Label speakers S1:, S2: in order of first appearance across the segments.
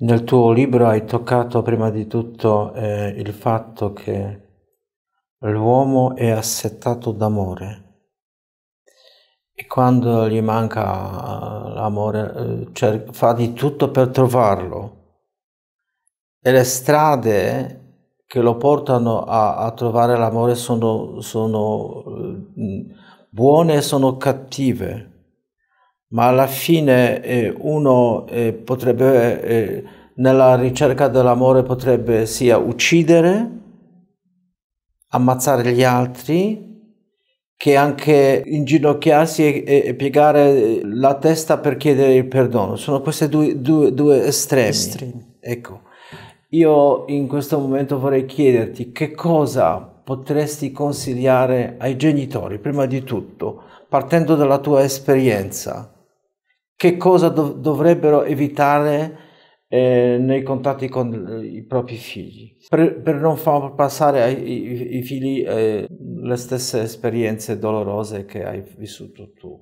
S1: Nel tuo libro hai toccato prima di tutto eh, il fatto che l'uomo è assettato d'amore e quando gli manca eh, l'amore cioè, fa di tutto per trovarlo e le strade che lo portano a, a trovare l'amore sono, sono eh, buone e sono cattive ma alla fine eh, uno eh, potrebbe, eh, nella ricerca dell'amore, potrebbe sia uccidere, ammazzare gli altri, che anche inginocchiarsi e, e, piegare la testa per chiedere il perdono. Sono questi due, due, due estremi. estremi. Ecco. Io in questo momento vorrei chiederti che cosa potresti consigliare ai genitori, prima di tutto, partendo dalla tua esperienza? che cosa dov- dovrebbero evitare eh, nei contatti con i propri figli, per, per non far passare ai, ai figli eh, le stesse esperienze dolorose che hai vissuto tu.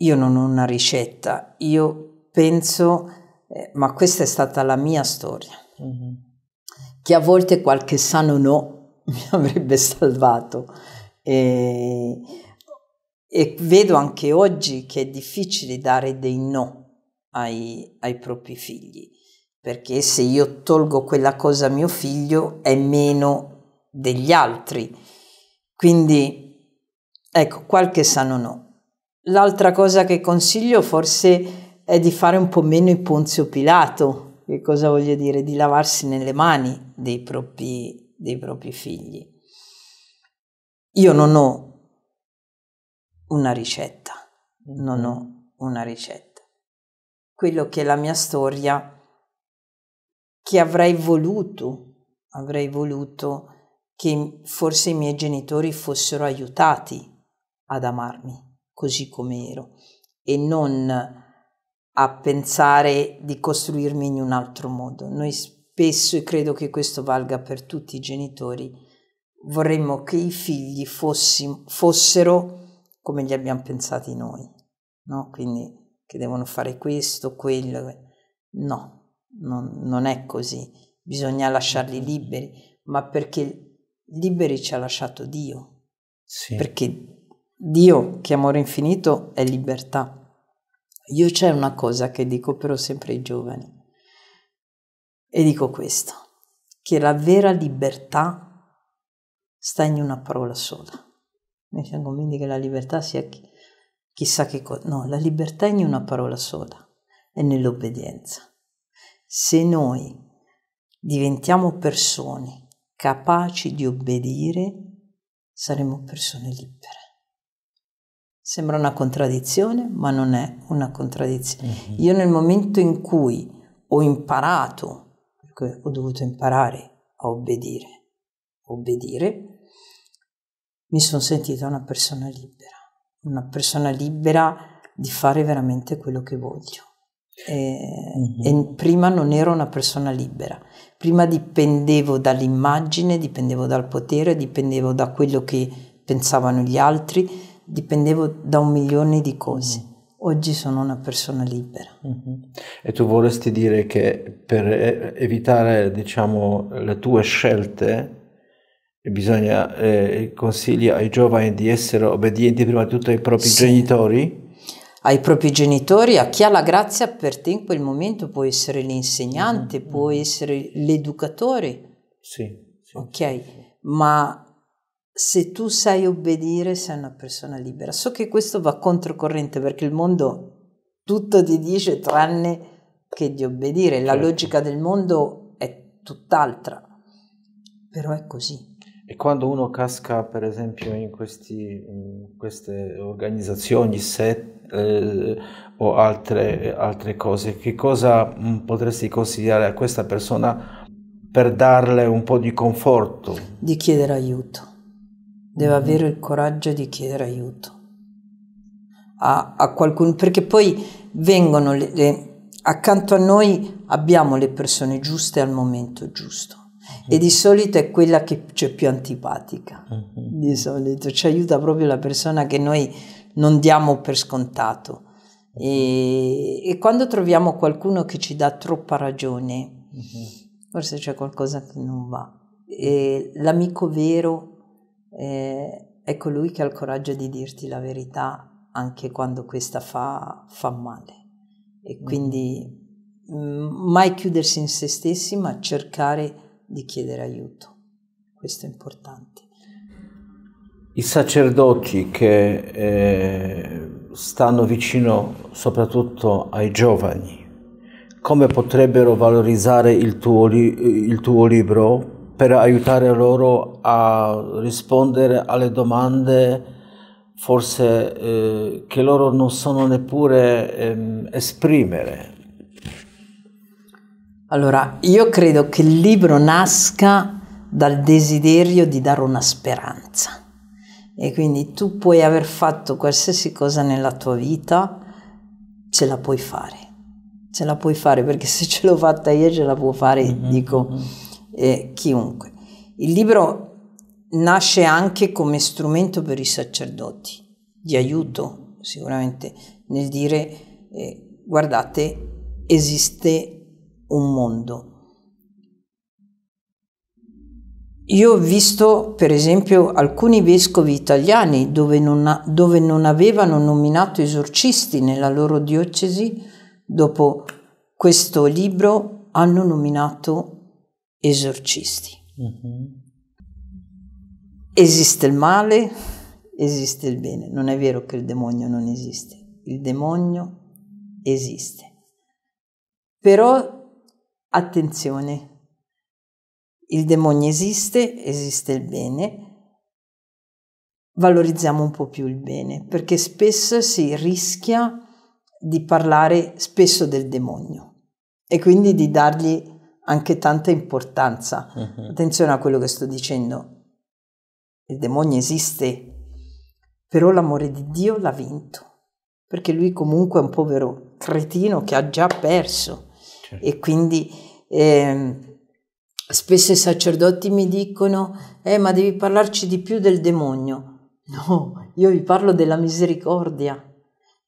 S2: Io non ho una ricetta, io penso, eh, ma questa è stata la mia storia, mm-hmm. che a volte qualche sano no mi avrebbe salvato. E e vedo anche oggi che è difficile dare dei no ai, ai propri figli, perché se io tolgo quella cosa a mio figlio è meno degli altri. Quindi, ecco, qualche sano no. L'altra cosa che consiglio forse è di fare un po' meno il Ponzio Pilato, che cosa voglio dire? Di lavarsi nelle mani dei propri, dei propri figli. Io non ho una ricetta, non ho una ricetta. Quello che è la mia storia, che avrei voluto, avrei voluto che forse i miei genitori fossero aiutati ad amarmi così come ero e non a pensare di costruirmi in un altro modo. Noi spesso, e credo che questo valga per tutti i genitori, vorremmo che i figli fossi, fossero come li abbiamo pensati noi, no? Quindi che devono fare questo, quello. No, non, non è così. Bisogna lasciarli liberi, ma perché liberi ci ha lasciato Dio. Sì. Perché Dio, che amore infinito, è libertà. Io c'è una cosa che dico però sempre ai giovani e dico questo, che la vera libertà sta in una parola sola, noi siamo convinti che la libertà sia chi, chissà che cosa. No, la libertà è in una parola sola, è nell'obbedienza. Se noi diventiamo persone capaci di obbedire, saremo persone libere. Sembra una contraddizione, ma non è una contraddizione. Mm-hmm. Io nel momento in cui ho imparato, perché ho dovuto imparare a obbedire, obbedire mi sono sentita una persona libera, una persona libera di fare veramente quello che voglio. E, mm-hmm. e prima non ero una persona libera, prima dipendevo dall'immagine, dipendevo dal potere, dipendevo da quello che pensavano gli altri, dipendevo da un milione di cose. Mm-hmm. Oggi sono una persona libera. Mm-hmm.
S1: E tu vorresti dire che per eh, evitare, diciamo, le tue scelte, bisogna eh, consigli ai giovani di essere obbedienti prima di tutto ai propri sì. genitori? Ai propri genitori, a
S2: chi ha la grazia per te in quel momento, può essere l'insegnante, mm-hmm. può mm-hmm. essere l'educatore. Sì, sì. Ok, ma se tu sai obbedire sei una persona libera. So che questo va controcorrente perché il mondo tutto ti dice tranne che di obbedire, la certo. logica del mondo è tutt'altra, però è così.
S1: E quando uno casca, per esempio, in, questi, in queste organizzazioni, set eh, o altre, altre, cose, che cosa mm, potresti consigliare a questa persona per darle un po' di conforto?
S2: Di chiedere aiuto. Deve mm avere il coraggio di chiedere aiuto a, a qualcuno, perché poi vengono le, le, accanto a noi abbiamo le persone giuste al momento giusto e di solito è quella che ci cioè, è più antipatica, mm-hmm. di solito ci aiuta proprio la persona che noi non diamo per scontato. E, e quando troviamo qualcuno che ci dà troppa ragione, mm-hmm. forse c'è qualcosa che non va. E l'amico vero eh, è colui che ha il coraggio di dirti la verità anche quando questa fa, fa male. E mm-hmm. quindi mh, mm, mai chiudersi in se stessi, ma cercare di chiedere aiuto. Questo è importante.
S1: I sacerdoti che eh, stanno vicino soprattutto ai giovani, come potrebbero valorizzare il tuo, li il tuo libro per aiutare loro a rispondere alle domande forse eh, che loro non sanno neppure eh, esprimere?
S2: Allora, io credo che il libro nasca dal desiderio di dare una speranza. E quindi tu puoi aver fatto qualsiasi cosa nella tua vita, ce la puoi fare. Ce la puoi fare perché se ce l'ho fatta io ce la può fare, mm-hmm. dico, mm-hmm. eh, chiunque. Il libro nasce anche come strumento per i sacerdoti, di aiuto sicuramente nel dire eh, guardate esiste un mondo. Io ho visto, per esempio, alcuni vescovi italiani dove non, ha, dove non avevano nominato esorcisti nella loro diocesi, dopo questo libro hanno nominato esorcisti. Mm-hmm. Esiste il male, esiste il bene. Non è vero che il demonio non esiste, il demonio esiste. Però Attenzione, il demonio esiste, esiste il bene, valorizziamo un po' più il bene, perché spesso si rischia di parlare spesso del demonio e quindi di dargli anche tanta importanza. Uh-huh. Attenzione a quello che sto dicendo. Il demonio esiste, però l'amore di Dio l'ha vinto, perché lui comunque è un povero cretino che ha già perso Certo. e quindi eh, spesso i sacerdoti mi dicono eh ma devi parlarci di più del demonio no io vi parlo della misericordia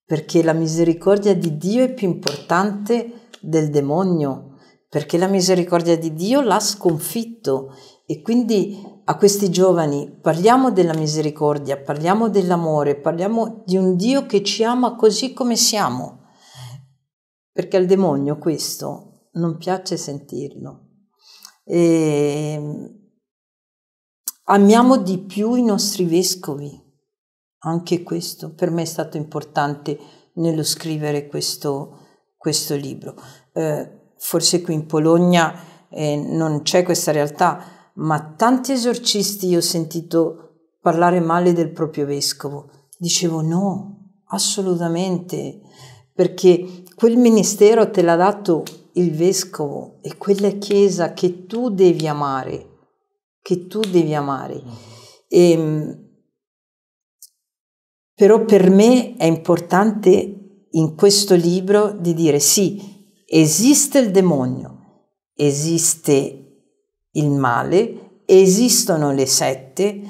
S2: perché la misericordia di Dio è più importante del demonio perché la misericordia di Dio l'ha sconfitto e quindi a questi giovani parliamo della misericordia, parliamo dell'amore, parliamo di un Dio che ci ama così come siamo perché al demonio questo non piace sentirlo. E... Ehm, amiamo di più i nostri vescovi, anche questo per me è stato importante nello scrivere questo, questo libro. Eh, forse qui in Polonia eh, non c'è questa realtà, ma tanti esorcisti io ho sentito parlare male del proprio vescovo. Dicevo no, assolutamente perché quel ministero te l'ha dato il vescovo e quella chiesa che tu devi amare, che tu devi amare. E, ehm, però per me è importante in questo libro di dire sì, esiste il demonio, esiste il male, esistono le sette.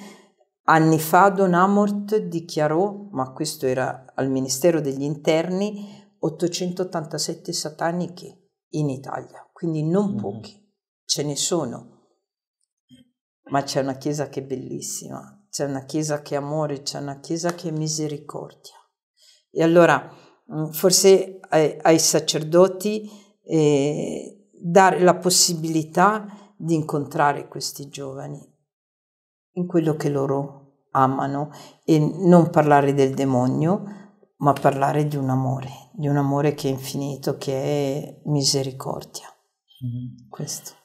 S2: Anni fa Don Amort dichiarò, ma questo era al Ministero degli Interni, 887 sataniche in Italia, quindi non mm-hmm. pochi, ce ne sono. Ma c'è una chiesa che è bellissima, c'è una chiesa che è amore, c'è una chiesa che è misericordia. E allora mm, forse ai, ai sacerdoti eh, dare la possibilità di incontrare questi giovani in quello che loro amano e non parlare del demonio, ma parlare di un amore, di un amore che è infinito, che è misericordia.
S1: Mm. Questo.